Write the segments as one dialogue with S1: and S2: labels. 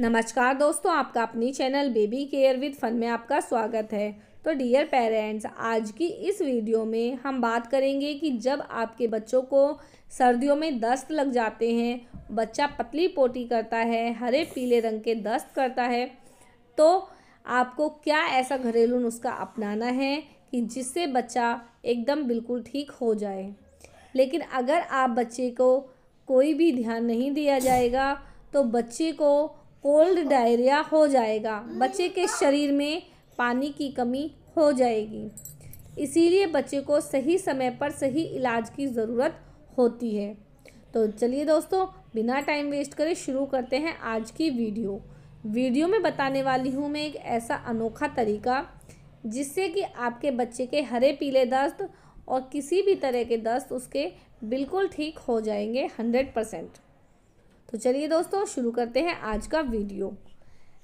S1: नमस्कार दोस्तों आपका अपनी channel baby care with fun में आपका स्वागत है तो डियर पेरेंट्स आज की इस वीडियो में हम बात करेंगे कि जब आपके बच्चों को सर्दियों में दस्त लग जाते हैं बच्चा पतली पोटी करता है हरे पीले रंग के दस्त करता है तो आपको क्या ऐसा घरेलू नुस्खा अपनाना है कि जिससे बच्चा एकदम बिल्कुल ठीक हो जाए लेकिन अगर आप बच्चे को कोई भी ध्यान नहीं दिया जाएगा तो बच्चे को कोल्ड डायरिया हो जाएगा बच्चे के शरीर में पानी की कमी हो जाएगी इसीलिए बच्चे को सही समय पर सही इलाज की ज़रूरत होती है तो चलिए दोस्तों बिना टाइम वेस्ट करे शुरू करते हैं आज की वीडियो वीडियो में बताने वाली हूँ मैं एक ऐसा अनोखा तरीका जिससे कि आपके बच्चे के हरे पीले दस्त और किसी भी तरह के दस्त उसके बिल्कुल ठीक हो जाएंगे हंड्रेड परसेंट तो चलिए दोस्तों शुरू करते हैं आज का वीडियो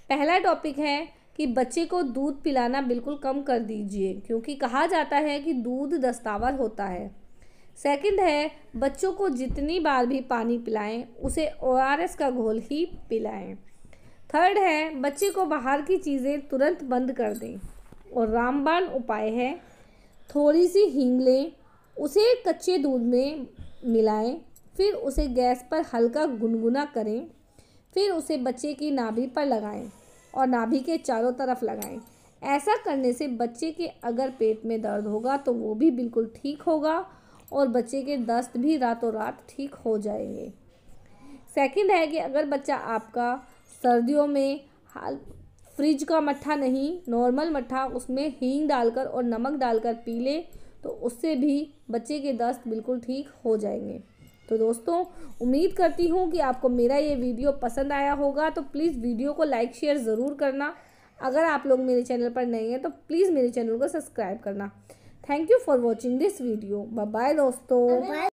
S1: पहला टॉपिक है कि बच्चे को दूध पिलाना बिल्कुल कम कर दीजिए क्योंकि कहा जाता है कि दूध दस्तावर होता है सेकंड है बच्चों को जितनी बार भी पानी पिलाएं उसे ओ का घोल ही पिलाएं थर्ड है बच्चे को बाहर की चीज़ें तुरंत बंद कर दें और रामबाण उपाय है थोड़ी सी हींग लें उसे कच्चे दूध में मिलाएं फिर उसे गैस पर हल्का गुनगुना करें फिर उसे बच्चे की नाभि पर लगाएं और नाभि के चारों तरफ लगाएं ऐसा करने से बच्चे के अगर पेट में दर्द होगा तो वो भी बिल्कुल ठीक होगा और बच्चे के दस्त भी रातों रात ठीक हो जाएंगे सेकंड है कि अगर बच्चा आपका सर्दियों में हाल फ्रिज का मट्ठा नहीं नॉर्मल मट्ठा उसमें हींग डालकर और नमक डालकर पी ले तो उससे भी बच्चे के दस्त बिल्कुल ठीक हो जाएंगे तो दोस्तों उम्मीद करती हूँ कि आपको मेरा ये वीडियो पसंद आया होगा तो प्लीज़ वीडियो को लाइक शेयर ज़रूर करना अगर आप लोग मेरे चैनल पर नए हैं तो प्लीज़ मेरे चैनल को सब्सक्राइब करना thank you for watching this video bye दोस्तों